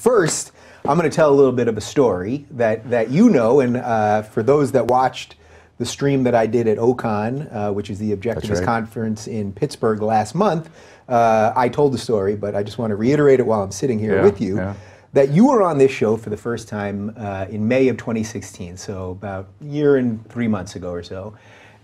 First, I'm going to tell a little bit of a story that, that you know, and uh, for those that watched the stream that I did at OCON, uh, which is the Objectivist right. Conference in Pittsburgh last month, uh, I told the story, but I just want to reiterate it while I'm sitting here yeah, with you. Yeah. That you were on this show for the first time uh, in May of 2016, so about a year and three months ago or so.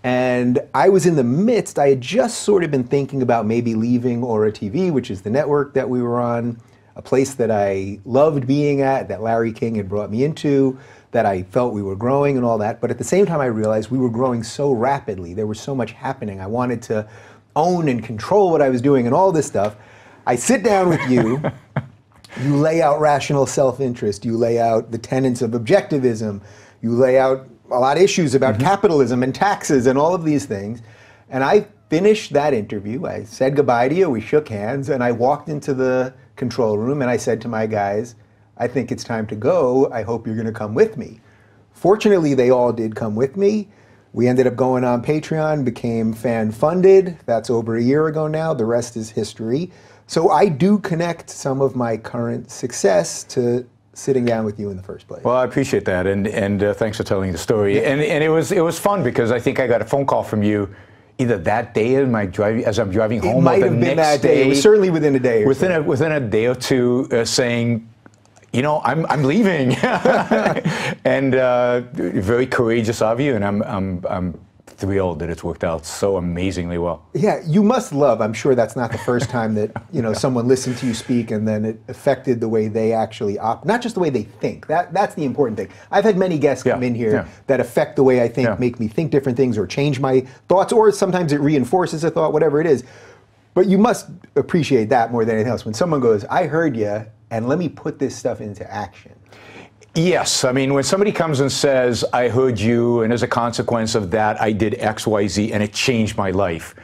And I was in the midst, I had just sort of been thinking about maybe leaving Aura TV, which is the network that we were on a place that I loved being at, that Larry King had brought me into, that I felt we were growing and all that. But at the same time, I realized we were growing so rapidly. There was so much happening. I wanted to own and control what I was doing and all this stuff. I sit down with you. you lay out rational self interest. You lay out the tenets of objectivism. You lay out a lot of issues about mm -hmm. capitalism and taxes and all of these things. And I finished that interview. I said goodbye to you. We shook hands. And I walked into the control room, and I said to my guys, I think it's time to go. I hope you're going to come with me. Fortunately, they all did come with me. We ended up going on Patreon, became fan funded. That's over a year ago now. The rest is history. So I do connect some of my current success to sitting down with you in the first place. Well, I appreciate that, and and uh, thanks for telling the story. Yeah. And and it was it was fun because I think I got a phone call from you either that day in my as I'm driving home, it might have been that day, day. It was certainly within a day. Within so. a, within a day or two, uh, saying, you know, I'm I'm leaving, and uh, very courageous of you, and I'm I'm I'm thrilled that it's worked out so amazingly well. Yeah, you must love. I'm sure that's not the first time that you know someone listened to you speak and then it affected the way they actually opt, not just the way they think. That that's the important thing. I've had many guests yeah, come in here yeah. that affect the way I think, yeah. make me think different things, or change my thoughts, or sometimes it reinforces a thought, whatever it is. But you must appreciate that more than anything else. When someone goes, "I heard you," and let me put this stuff into action. Yes. I mean, when somebody comes and says, I heard you, and as a consequence of that, I did X, Y, Z, and it changed my life,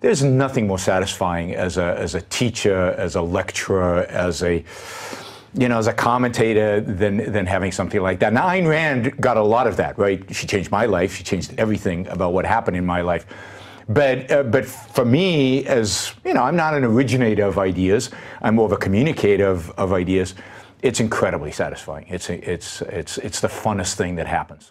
there's nothing more satisfying as a, as a teacher, as a lecturer, as a you know, as a commentator than, than having something like that. Now, Ayn Rand got a lot of that, right? She changed my life. She changed everything about what happened in my life. But, uh, but for me, as you know, I'm not an originator of ideas, I'm more of a communicator of, of ideas. It's incredibly satisfying. It's, it's, it's, it's the funnest thing that happens.